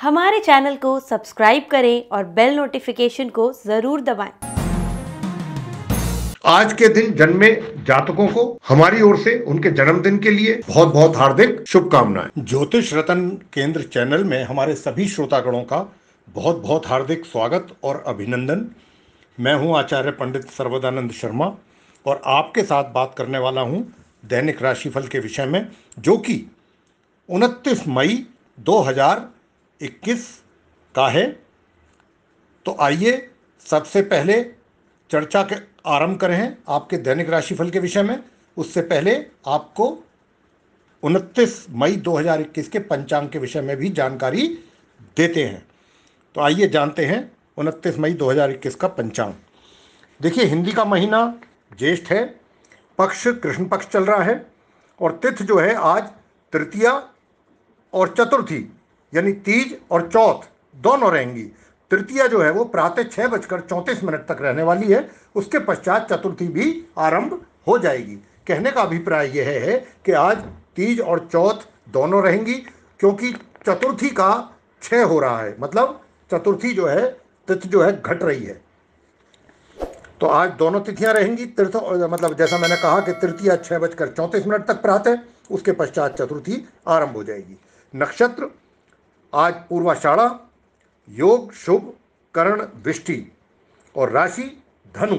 हमारे चैनल को सब्सक्राइब करें और बेल नोटिफिकेशन को जरूर दबाएं। आज के दिन जन्मे जातकों को हमारी ओर से उनके जन्मदिन के लिए बहुत बहुत हार्दिक शुभकामनाएं ज्योतिष रतन केंद्र चैनल में हमारे सभी श्रोतागणों का बहुत बहुत हार्दिक स्वागत और अभिनंदन मैं हूं आचार्य पंडित सर्वदानंद शर्मा और आपके साथ बात करने वाला हूं दैनिक राशिफल के विषय में जो कि उनतीस मई 2000 इक्कीस का है तो आइए सबसे पहले चर्चा के आरंभ करें आपके दैनिक राशिफल के विषय में उससे पहले आपको 29 मई 2021 के पंचांग के विषय में भी जानकारी देते हैं तो आइए जानते हैं 29 मई 2021 का पंचांग देखिए हिंदी का महीना ज्येष्ठ है पक्ष कृष्ण पक्ष चल रहा है और तिथि जो है आज तृतीया और चतुर्थी यानी तीज और चौथ दोनों रहेंगी तृतीया जो है वो प्रातः छः बजकर चौंतीस मिनट तक रहने वाली है उसके पश्चात चतुर्थी भी आरंभ हो जाएगी कहने का अभिप्राय यह है कि आज तीज और चौथ दोनों रहेंगी क्योंकि चतुर्थी का छः हो रहा है मतलब चतुर्थी जो है तिथि जो है घट रही है तो आज दोनों तिथियां रहेंगी तीर्थ मतलब जैसा मैंने कहा कि तृतीया छः बजकर चौंतीस मिनट तक प्रातः उसके पश्चात चतुर्थी आरंभ हो जाएगी नक्षत्र आज पूर्वाषाढ़ा योग शुभ करण दृष्टि और राशि धनु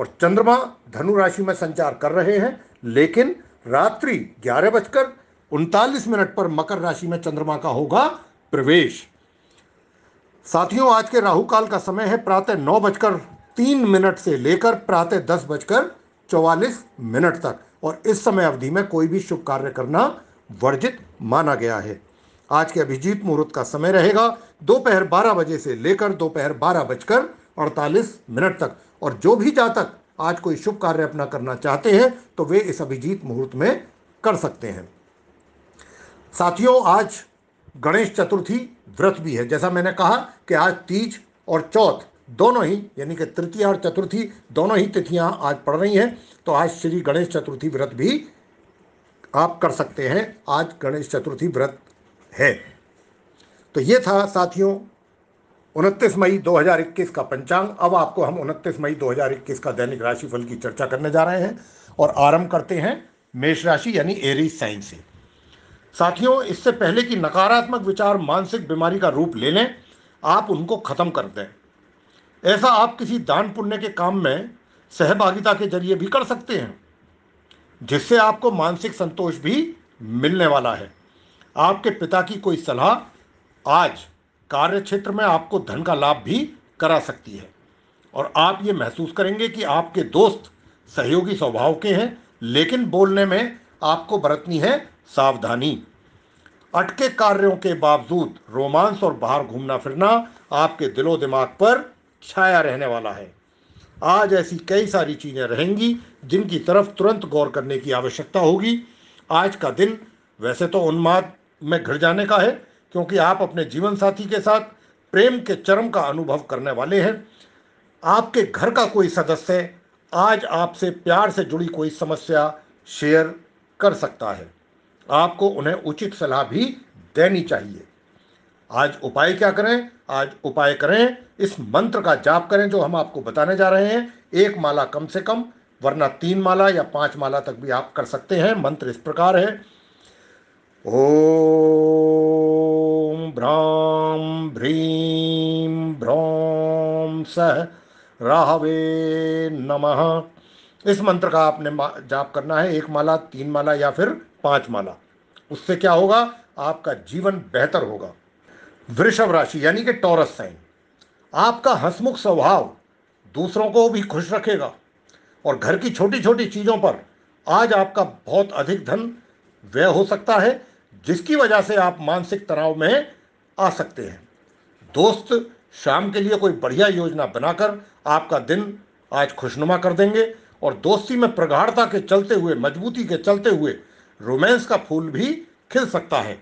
और चंद्रमा धनु राशि में संचार कर रहे हैं लेकिन रात्रि ग्यारह बजकर उनतालीस मिनट पर मकर राशि में चंद्रमा का होगा प्रवेश साथियों आज के राहु काल का समय है प्रातः नौ बजकर तीन मिनट से लेकर प्रातः दस बजकर चौवालीस मिनट तक और इस समय अवधि में कोई भी शुभ कार्य करना वर्जित माना गया है आज के अभिजीत मुहूर्त का समय रहेगा दोपहर बारह बजे से लेकर दोपहर बारह बजकर अड़तालीस मिनट तक और जो भी जातक आज कोई शुभ कार्य अपना करना चाहते हैं तो वे इस अभिजीत मुहूर्त में कर सकते हैं साथियों आज गणेश चतुर्थी व्रत भी है जैसा मैंने कहा कि आज तीज और चौथ दोनों ही यानी कि तृतीया और चतुर्थी दोनों ही तिथियां आज पड़ रही हैं तो आज श्री गणेश चतुर्थी व्रत भी आप कर सकते हैं आज गणेश चतुर्थी व्रत है तो ये था साथियों उनतीस मई 2021 का पंचांग अब आपको हम उनतीस मई 2021 का दैनिक राशिफल की चर्चा करने जा रहे हैं और आरंभ करते हैं मेष राशि यानी एरीज साइन से साथियों इससे पहले कि नकारात्मक विचार मानसिक बीमारी का रूप ले लें आप उनको ख़त्म कर दें ऐसा आप किसी दान पुण्य के काम में सहभागिता के जरिए भी कर सकते हैं जिससे आपको मानसिक संतोष भी मिलने वाला है आपके पिता की कोई सलाह आज कार्य क्षेत्र में आपको धन का लाभ भी करा सकती है और आप ये महसूस करेंगे कि आपके दोस्त सहयोगी स्वभाव के हैं लेकिन बोलने में आपको बरतनी है सावधानी अटके कार्यों के बावजूद रोमांस और बाहर घूमना फिरना आपके दिलो दिमाग पर छाया रहने वाला है आज ऐसी कई सारी चीज़ें रहेंगी जिनकी तरफ तुरंत गौर करने की आवश्यकता होगी आज का दिन वैसे तो उन्माद में घिर जाने का है क्योंकि आप अपने जीवन साथी के साथ प्रेम के चरम का अनुभव करने वाले हैं आपके घर का कोई सदस्य आज आपसे प्यार से जुड़ी कोई समस्या शेयर कर सकता है आपको उन्हें उचित सलाह भी देनी चाहिए आज उपाय क्या करें आज उपाय करें इस मंत्र का जाप करें जो हम आपको बताने जा रहे हैं एक माला कम से कम वरना तीन माला या पांच माला तक भी आप कर सकते हैं मंत्र इस प्रकार है ओ राहवे नमः इस मंत्र का आपने जाप करना है एक माला तीन माला या फिर पांच माला उससे क्या होगा आपका जीवन बेहतर होगा वृषभ राशि यानी कि टॉरस साइन आपका हंसमुख स्वभाव दूसरों को भी खुश रखेगा और घर की छोटी छोटी चीज़ों पर आज आपका बहुत अधिक धन व्यय हो सकता है जिसकी वजह से आप मानसिक तनाव में आ सकते हैं दोस्त शाम के लिए कोई बढ़िया योजना बनाकर आपका दिन आज खुशनुमा कर देंगे और दोस्ती में प्रगाढ़ता के चलते हुए मजबूती के चलते हुए रोमांस का फूल भी खिल सकता है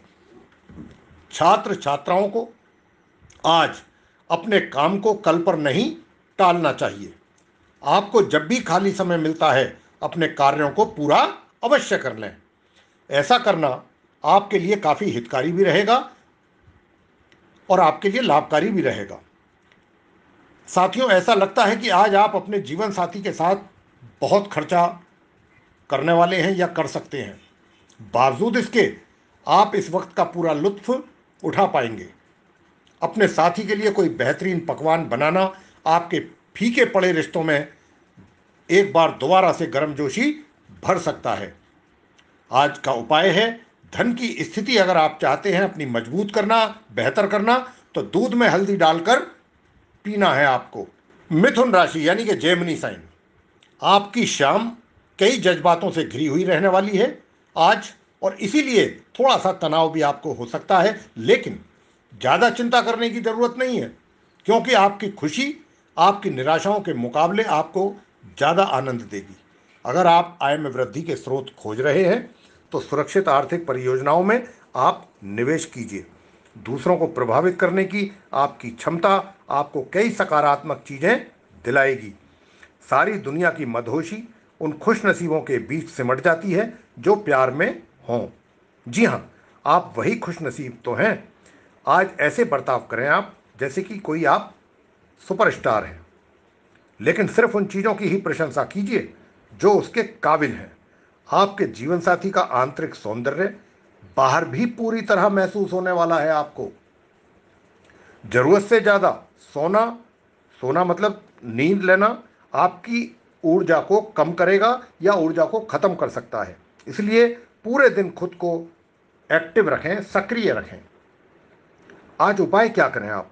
छात्र छात्राओं को आज अपने काम को कल पर नहीं टालना चाहिए आपको जब भी खाली समय मिलता है अपने कार्यों को पूरा अवश्य कर लें ऐसा करना आपके लिए काफ़ी हितकारी भी रहेगा और आपके लिए लाभकारी भी रहेगा साथियों ऐसा लगता है कि आज आप अपने जीवन साथी के साथ बहुत खर्चा करने वाले हैं या कर सकते हैं बावजूद इसके आप इस वक्त का पूरा लुत्फ उठा पाएंगे अपने साथी के लिए कोई बेहतरीन पकवान बनाना आपके फीके पड़े रिश्तों में एक बार दोबारा से गर्मजोशी भर सकता है आज का उपाय है धन की स्थिति अगर आप चाहते हैं अपनी मजबूत करना बेहतर करना तो दूध में हल्दी डालकर पीना है आपको मिथुन राशि यानी कि जेमनी साइन आपकी शाम कई जज्बातों से घिरी हुई रहने वाली है आज और इसीलिए थोड़ा सा तनाव भी आपको हो सकता है लेकिन ज़्यादा चिंता करने की ज़रूरत नहीं है क्योंकि आपकी खुशी आपकी निराशाओं के मुकाबले आपको ज़्यादा आनंद देगी अगर आप आय में वृद्धि के स्रोत खोज रहे हैं तो सुरक्षित आर्थिक परियोजनाओं में आप निवेश कीजिए दूसरों को प्रभावित करने की आपकी क्षमता आपको कई सकारात्मक चीज़ें दिलाएगी सारी दुनिया की मदहोशी उन खुश नसीबों के बीच सिमट जाती है जो प्यार में हों जी हाँ आप वही खुश नसीब तो हैं आज ऐसे बर्ताव करें आप जैसे कि कोई आप सुपरस्टार हैं लेकिन सिर्फ उन चीज़ों की ही प्रशंसा कीजिए जो उसके काबिल हैं आपके जीवन साथी का आंतरिक सौंदर्य बाहर भी पूरी तरह महसूस होने वाला है आपको जरूरत से ज़्यादा सोना सोना मतलब नींद लेना आपकी ऊर्जा को कम करेगा या ऊर्जा को ख़त्म कर सकता है इसलिए पूरे दिन खुद को एक्टिव रखें सक्रिय रखें आज उपाय क्या करें आप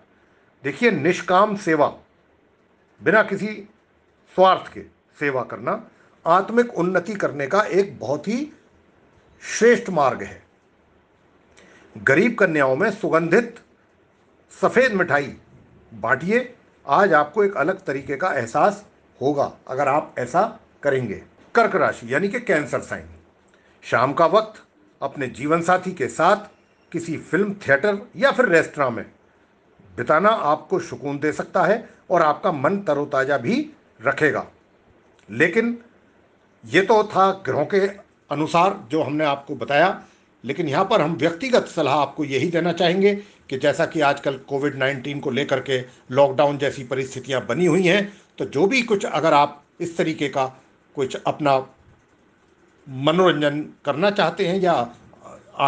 देखिए निष्काम सेवा बिना किसी स्वार्थ के सेवा करना आत्मिक उन्नति करने का एक बहुत ही श्रेष्ठ मार्ग है गरीब कन्याओं में सुगंधित सफ़ेद मिठाई बांटिए आज आपको एक अलग तरीके का एहसास होगा अगर आप ऐसा करेंगे कर्क राशि यानी कि कैंसर साइन शाम का वक्त अपने जीवन साथी के साथ किसी फिल्म थिएटर या फिर रेस्तरा में बिताना आपको सुकून दे सकता है और आपका मन तरोताज़ा भी रखेगा लेकिन ये तो था ग्रहों के अनुसार जो हमने आपको बताया लेकिन यहाँ पर हम व्यक्तिगत सलाह आपको यही देना चाहेंगे कि जैसा कि आजकल कोविड 19 को लेकर के लॉकडाउन जैसी परिस्थितियाँ बनी हुई हैं तो जो भी कुछ अगर आप इस तरीके का कुछ अपना मनोरंजन करना चाहते हैं या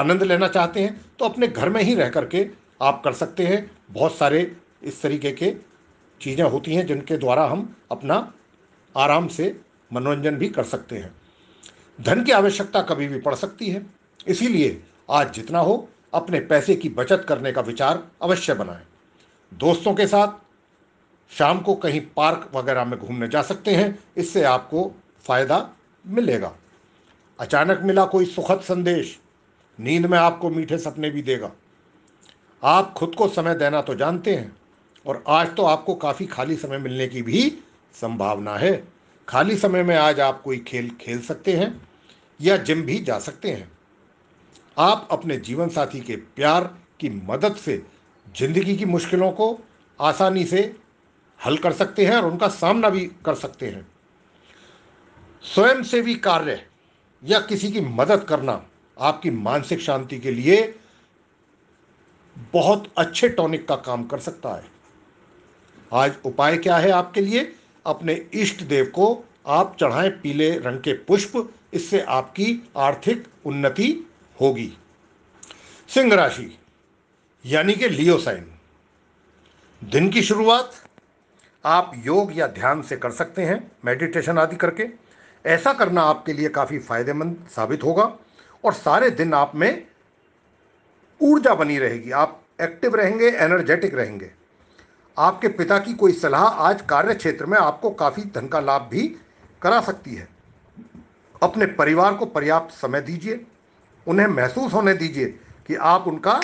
आनंद लेना चाहते हैं तो अपने घर में ही रह करके आप कर सकते हैं बहुत सारे इस तरीके के चीज़ें होती हैं जिनके द्वारा हम अपना आराम से मनोरंजन भी कर सकते हैं धन की आवश्यकता कभी भी पड़ सकती है इसीलिए आज जितना हो अपने पैसे की बचत करने का विचार अवश्य बनाएं दोस्तों के साथ शाम को कहीं पार्क वगैरह में घूमने जा सकते हैं इससे आपको फ़ायदा मिलेगा अचानक मिला कोई सुखद संदेश नींद में आपको मीठे सपने भी देगा आप खुद को समय देना तो जानते हैं और आज तो आपको काफ़ी खाली समय मिलने की भी संभावना है खाली समय में आज आप कोई खेल खेल सकते हैं या जिम भी जा सकते हैं आप अपने जीवन साथी के प्यार की मदद से जिंदगी की मुश्किलों को आसानी से हल कर सकते हैं और उनका सामना भी कर सकते हैं स्वयंसेवी कार्य या किसी की मदद करना आपकी मानसिक शांति के लिए बहुत अच्छे टॉनिक का काम कर सकता है आज उपाय क्या है आपके लिए अपने इष्ट देव को आप चढ़ाएं पीले रंग के पुष्प इससे आपकी आर्थिक उन्नति होगी सिंह राशि यानी कि लियो साइन दिन की शुरुआत आप योग या ध्यान से कर सकते हैं मेडिटेशन आदि करके ऐसा करना आपके लिए काफ़ी फायदेमंद साबित होगा और सारे दिन आप में ऊर्जा बनी रहेगी आप एक्टिव रहेंगे एनर्जेटिक रहेंगे आपके पिता की कोई सलाह आज कार्य क्षेत्र में आपको काफ़ी धन का लाभ भी करा सकती है अपने परिवार को पर्याप्त समय दीजिए उन्हें महसूस होने दीजिए कि आप उनका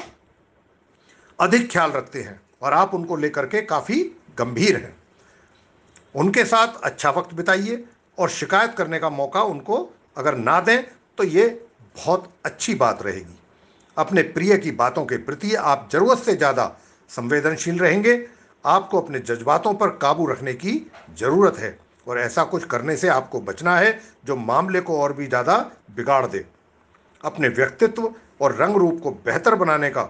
अधिक ख्याल रखते हैं और आप उनको लेकर के काफ़ी गंभीर हैं उनके साथ अच्छा वक्त बिताइए और शिकायत करने का मौका उनको अगर ना दें तो ये बहुत अच्छी बात रहेगी अपने प्रिय की बातों के प्रति आप ज़रूरत से ज़्यादा संवेदनशील रहेंगे आपको अपने जज्बातों पर काबू रखने की ज़रूरत है और ऐसा कुछ करने से आपको बचना है जो मामले को और भी ज़्यादा बिगाड़ दे अपने व्यक्तित्व और रंग रूप को बेहतर बनाने का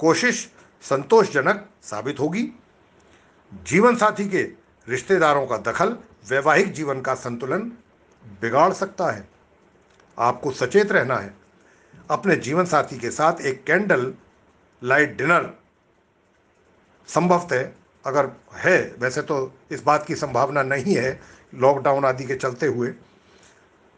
कोशिश संतोषजनक साबित होगी जीवन साथी के रिश्तेदारों का दखल वैवाहिक जीवन का संतुलन बिगाड़ सकता है आपको सचेत रहना है अपने जीवन साथी के साथ एक कैंडल लाइट डिनर संभवतः अगर है वैसे तो इस बात की संभावना नहीं है लॉकडाउन आदि के चलते हुए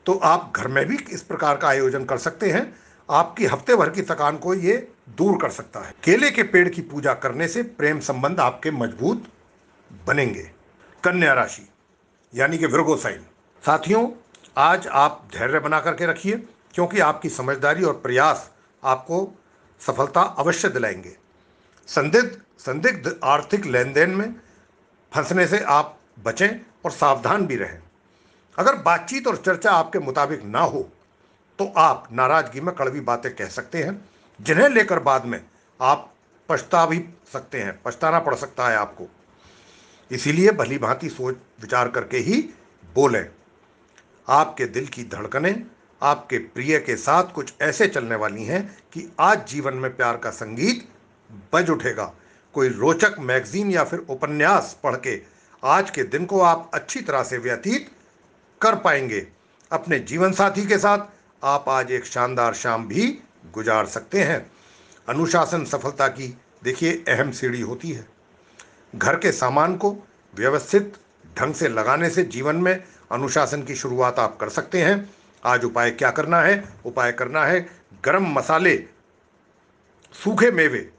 तो आप घर में भी इस प्रकार का आयोजन कर सकते हैं आपकी हफ्ते भर की थकान को ये दूर कर सकता है केले के पेड़ की पूजा करने से प्रेम संबंध आपके मजबूत बनेंगे कन्या राशि यानी कि वृगो साइन साथियों आज आप धैर्य बना करके रखिए क्योंकि आपकी समझदारी और प्रयास आपको सफलता अवश्य दिलाएंगे संदिग्ध संदिग्ध आर्थिक लेन देन में फंसने से आप बचें और सावधान भी रहें अगर बातचीत और चर्चा आपके मुताबिक ना हो तो आप नाराजगी में कड़वी बातें कह सकते हैं जिन्हें लेकर बाद में आप पछता भी सकते हैं पछताना पड़ सकता है आपको इसीलिए भली भांति सोच विचार करके ही बोलें आपके दिल की धड़कनें आपके प्रिय के साथ कुछ ऐसे चलने वाली हैं कि आज जीवन में प्यार का संगीत बज उठेगा कोई रोचक मैगजीन या फिर उपन्यास पढ़ के आज के दिन को आप अच्छी तरह से व्यतीत कर पाएंगे अपने जीवन साथी के साथ आप आज एक शानदार शाम भी गुजार सकते हैं अनुशासन सफलता की देखिए अहम सीढ़ी होती है घर के सामान को व्यवस्थित ढंग से लगाने से जीवन में अनुशासन की शुरुआत आप कर सकते हैं आज उपाय क्या करना है उपाय करना है गरम मसाले सूखे मेवे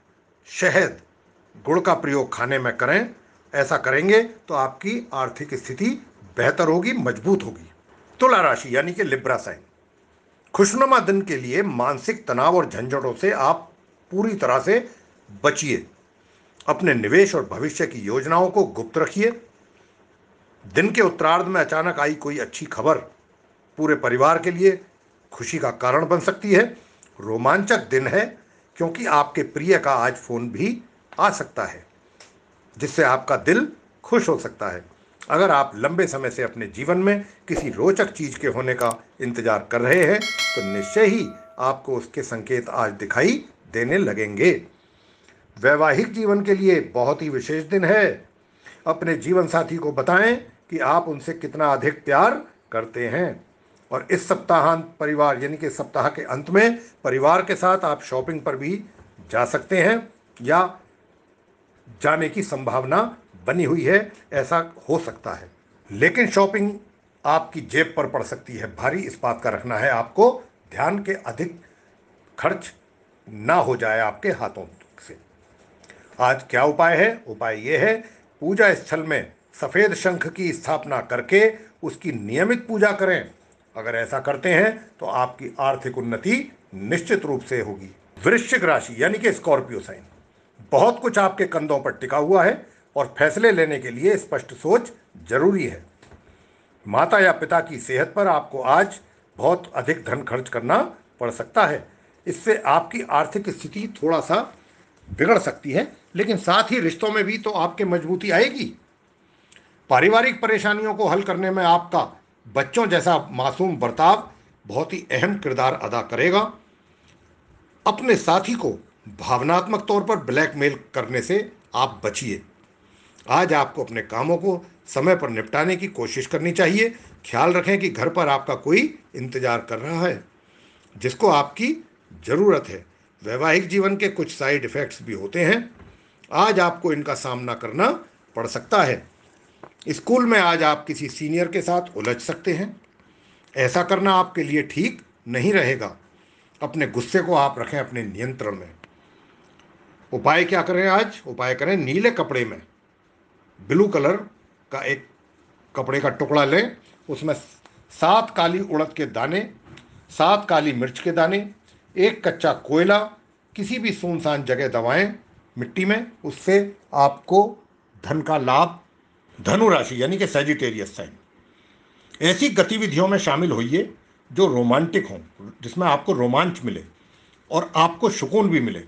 शहद गुड़ का प्रयोग खाने में करें ऐसा करेंगे तो आपकी आर्थिक स्थिति बेहतर होगी मजबूत होगी तुला राशि यानी कि लिब्रा साइन खुशनुमा दिन के लिए मानसिक तनाव और झंझटों से आप पूरी तरह से बचिए अपने निवेश और भविष्य की योजनाओं को गुप्त रखिए दिन के उत्तरार्ध में अचानक आई कोई अच्छी खबर पूरे परिवार के लिए खुशी का कारण बन सकती है रोमांचक दिन है क्योंकि आपके प्रिय का आज फोन भी आ सकता है जिससे आपका दिल खुश हो सकता है अगर आप लंबे समय से अपने जीवन में किसी रोचक चीज के होने का इंतजार कर रहे हैं तो निश्चय ही आपको उसके संकेत आज दिखाई देने लगेंगे वैवाहिक जीवन के लिए बहुत ही विशेष दिन है अपने जीवन साथी को बताएं कि आप उनसे कितना अधिक प्यार करते हैं और इस सप्ताहांत परिवार यानी कि सप्ताह के अंत में परिवार के साथ आप शॉपिंग पर भी जा सकते हैं या जाने की संभावना बनी हुई है ऐसा हो सकता है लेकिन शॉपिंग आपकी जेब पर पड़ सकती है भारी इस बात का रखना है आपको ध्यान के अधिक खर्च ना हो जाए आपके हाथों से आज क्या उपाय है उपाय ये है पूजा स्थल में सफ़ेद शंख की स्थापना करके उसकी नियमित पूजा करें अगर ऐसा करते हैं तो आपकी आर्थिक उन्नति निश्चित रूप से होगी वृश्चिक राशि यानी कि स्कॉर्पियो साइन बहुत कुछ आपके कंधों पर टिका हुआ है और फैसले लेने के लिए स्पष्ट सोच जरूरी है माता या पिता की सेहत पर आपको आज बहुत अधिक धन खर्च करना पड़ सकता है इससे आपकी आर्थिक स्थिति थोड़ा सा बिगड़ सकती है लेकिन साथ ही रिश्तों में भी तो आपके मजबूती आएगी पारिवारिक परेशानियों को हल करने में आपका बच्चों जैसा मासूम बर्ताव बहुत ही अहम किरदार अदा करेगा अपने साथी को भावनात्मक तौर पर ब्लैकमेल करने से आप बचिए आज आपको अपने कामों को समय पर निपटाने की कोशिश करनी चाहिए ख्याल रखें कि घर पर आपका कोई इंतजार कर रहा है जिसको आपकी ज़रूरत है वैवाहिक जीवन के कुछ साइड इफ़ेक्ट्स भी होते हैं आज आपको इनका सामना करना पड़ सकता है स्कूल में आज आप किसी सीनियर के साथ उलझ सकते हैं ऐसा करना आपके लिए ठीक नहीं रहेगा अपने गुस्से को आप रखें अपने नियंत्रण में उपाय क्या करें आज उपाय करें नीले कपड़े में ब्लू कलर का एक कपड़े का टुकड़ा लें उसमें सात काली उड़द के दाने सात काली मिर्च के दाने एक कच्चा कोयला किसी भी सुनसान जगह दबाएं मिट्टी में उससे आपको धन का लाभ धनु राशि यानी कि सेजिटेरियस साइन ऐसी गतिविधियों में शामिल होइए जो रोमांटिक हों जिसमें आपको रोमांच मिले और आपको सुकून भी मिले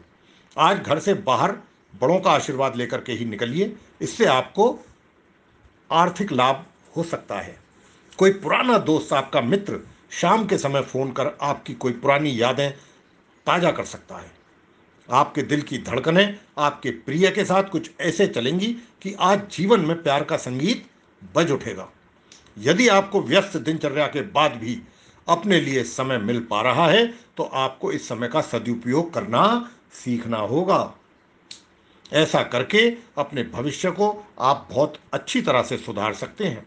आज घर से बाहर बड़ों का आशीर्वाद लेकर के ही निकलिए इससे आपको आर्थिक लाभ हो सकता है कोई पुराना दोस्त आपका मित्र शाम के समय फ़ोन कर आपकी कोई पुरानी यादें ताज़ा कर सकता है आपके दिल की धड़कनें आपके प्रिय के साथ कुछ ऐसे चलेंगी कि आज जीवन में प्यार का संगीत बज उठेगा यदि आपको व्यस्त दिनचर्या के बाद भी अपने लिए समय मिल पा रहा है तो आपको इस समय का सदुपयोग करना सीखना होगा ऐसा करके अपने भविष्य को आप बहुत अच्छी तरह से सुधार सकते हैं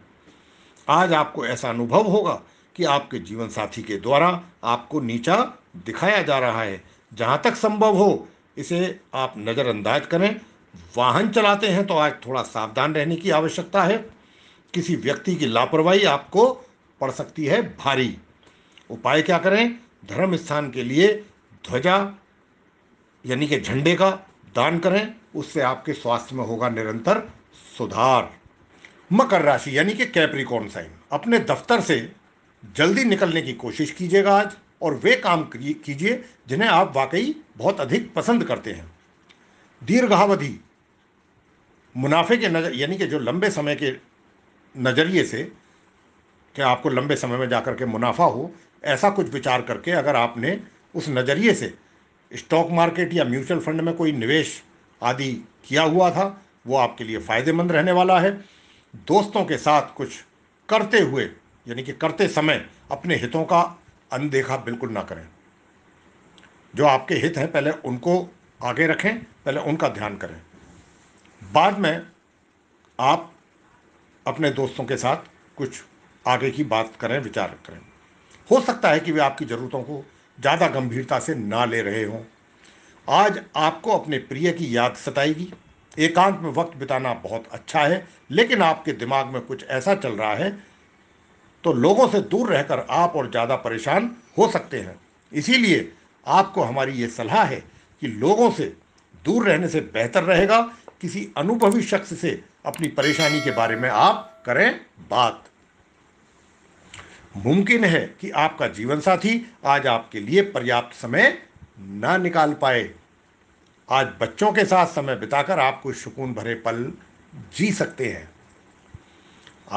आज आपको ऐसा अनुभव होगा कि आपके जीवन साथी के द्वारा आपको नीचा दिखाया जा रहा है जहाँ तक संभव हो इसे आप नज़रअंदाज करें वाहन चलाते हैं तो आज थोड़ा सावधान रहने की आवश्यकता है किसी व्यक्ति की लापरवाही आपको पड़ सकती है भारी उपाय क्या करें धर्म स्थान के लिए ध्वजा यानी कि झंडे का दान करें उससे आपके स्वास्थ्य में होगा निरंतर सुधार मकर राशि यानी कि कैप्रिकॉन साइन अपने दफ्तर से जल्दी निकलने की कोशिश कीजिएगा आज और वे काम कीजिए जिन्हें आप वाकई बहुत अधिक पसंद करते हैं दीर्घावधि मुनाफे के नज़र यानी कि जो लंबे समय के नज़रिए से कि आपको लंबे समय में जाकर के मुनाफा हो ऐसा कुछ विचार करके अगर आपने उस नज़रिए से स्टॉक मार्केट या म्यूचुअल फंड में कोई निवेश आदि किया हुआ था वो आपके लिए फ़ायदेमंद रहने वाला है दोस्तों के साथ कुछ करते हुए यानी कि करते समय अपने हितों का अनदेखा बिल्कुल ना करें जो आपके हित हैं पहले उनको आगे रखें पहले उनका ध्यान करें बाद में आप अपने दोस्तों के साथ कुछ आगे की बात करें विचार करें हो सकता है कि वे आपकी ज़रूरतों को ज़्यादा गंभीरता से ना ले रहे हों आज आपको अपने प्रिय की याद सताएगी एकांत में वक्त बिताना बहुत अच्छा है लेकिन आपके दिमाग में कुछ ऐसा चल रहा है तो लोगों से दूर रहकर आप और ज़्यादा परेशान हो सकते हैं इसीलिए आपको हमारी ये सलाह है कि लोगों से दूर रहने से बेहतर रहेगा किसी अनुभवी शख्स से अपनी परेशानी के बारे में आप करें बात मुमकिन है कि आपका जीवन साथी आज आपके लिए पर्याप्त समय ना निकाल पाए आज बच्चों के साथ समय बिताकर आप कुछ सुकून भरे पल जी सकते हैं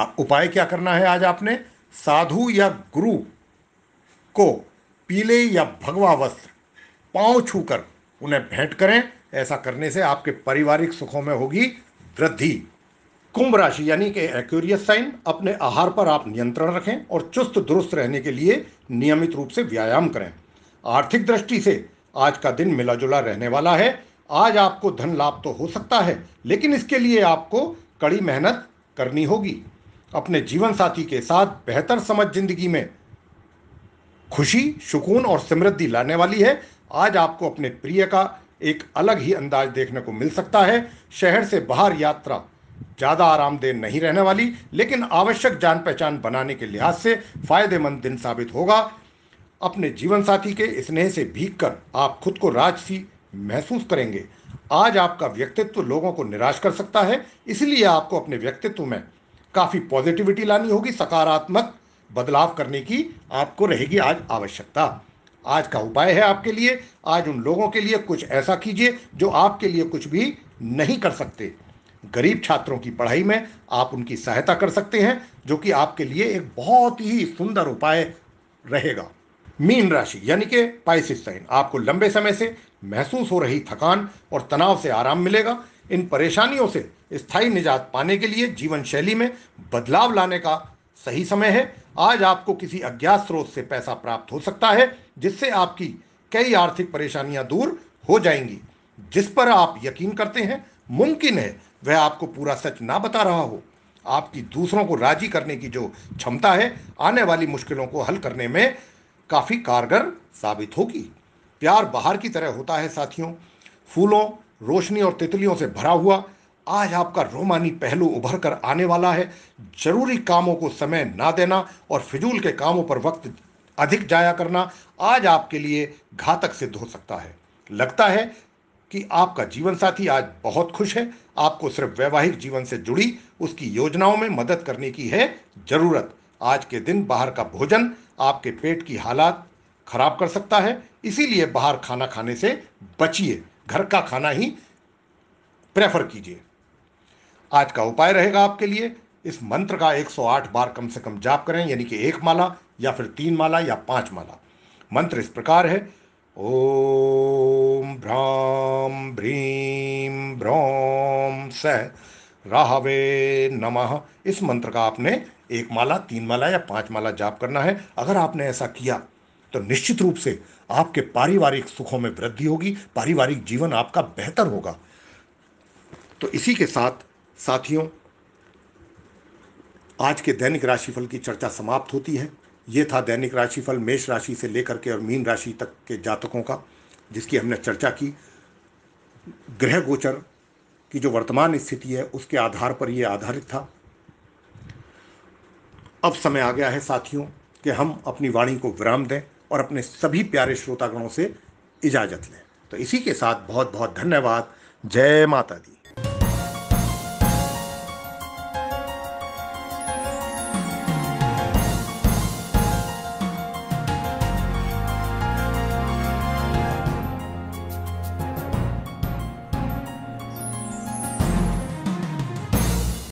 आप उपाय क्या करना है आज आपने साधु या गुरु को पीले या भगवा वस्त्र पांव छूकर उन्हें भेंट करें ऐसा करने से आपके पारिवारिक सुखों में होगी वृद्धि कुंभ राशि यानी कि एक्यूरियस साइन अपने आहार पर आप नियंत्रण रखें और चुस्त दुरुस्त रहने के लिए नियमित रूप से व्यायाम करें आर्थिक दृष्टि से आज का दिन मिला जुला रहने वाला है आज आपको धन लाभ तो हो सकता है लेकिन इसके लिए आपको कड़ी मेहनत करनी होगी अपने जीवन साथी के साथ बेहतर समझ जिंदगी में खुशी सुकून और समृद्धि लाने वाली है आज आपको अपने प्रिय का एक अलग ही अंदाज देखने को मिल सकता है शहर से बाहर यात्रा ज़्यादा आरामदेह नहीं रहने वाली लेकिन आवश्यक जान पहचान बनाने के लिहाज से फायदेमंद दिन साबित होगा अपने जीवन साथी के स्नेह से भीग कर आप खुद को राजसी महसूस करेंगे आज आपका व्यक्तित्व लोगों को निराश कर सकता है इसलिए आपको अपने व्यक्तित्व में काफ़ी पॉजिटिविटी लानी होगी सकारात्मक बदलाव करने की आपको रहेगी आज आवश्यकता आज का उपाय है आपके लिए आज उन लोगों के लिए कुछ ऐसा कीजिए जो आपके लिए कुछ भी नहीं कर सकते गरीब छात्रों की पढ़ाई में आप उनकी सहायता कर सकते हैं जो कि आपके लिए एक बहुत ही सुंदर उपाय रहेगा मीन राशि यानी कि पाइसिस साइन आपको लंबे समय से महसूस हो रही थकान और तनाव से आराम मिलेगा इन परेशानियों से स्थायी निजात पाने के लिए जीवन शैली में बदलाव लाने का सही समय है आज आपको किसी अज्ञात स्रोत से पैसा प्राप्त हो सकता है जिससे आपकी कई आर्थिक परेशानियां दूर हो जाएंगी जिस पर आप यकीन करते हैं मुमकिन है वह आपको पूरा सच ना बता रहा हो आपकी दूसरों को राजी करने की जो क्षमता है आने वाली मुश्किलों को हल करने में काफ़ी कारगर साबित होगी प्यार बाहर की तरह होता है साथियों फूलों रोशनी और तितलियों से भरा हुआ आज आपका रोमानी पहलू उभर कर आने वाला है जरूरी कामों को समय ना देना और फिजूल के कामों पर वक्त अधिक जाया करना आज आपके लिए घातक सिद्ध हो सकता है लगता है कि आपका जीवन साथी आज बहुत खुश है आपको सिर्फ वैवाहिक जीवन से जुड़ी उसकी योजनाओं में मदद करने की है जरूरत आज के दिन बाहर का भोजन आपके पेट की हालात खराब कर सकता है इसीलिए बाहर खाना खाने से बचिए घर का खाना ही प्रेफर कीजिए आज का उपाय रहेगा आपके लिए इस मंत्र का 108 बार कम से कम जाप करें यानी कि एक माला या फिर तीन माला या पांच माला मंत्र इस प्रकार है ओम भ्राम भ्रीम भ्रोम स राहवे नमः इस मंत्र का आपने एक माला तीन माला या पांच माला जाप करना है अगर आपने ऐसा किया तो निश्चित रूप से आपके पारिवारिक सुखों में वृद्धि होगी पारिवारिक जीवन आपका बेहतर होगा तो इसी के साथ साथियों आज के दैनिक राशिफल की चर्चा समाप्त होती है ये था दैनिक राशिफल मेष राशि से लेकर के और मीन राशि तक के जातकों का जिसकी हमने चर्चा की ग्रह गोचर की जो वर्तमान स्थिति है उसके आधार पर यह आधारित था अब समय आ गया है साथियों कि हम अपनी वाणी को विराम दें और अपने सभी प्यारे श्रोतागणों से इजाजत लें तो इसी के साथ बहुत बहुत धन्यवाद जय माता दी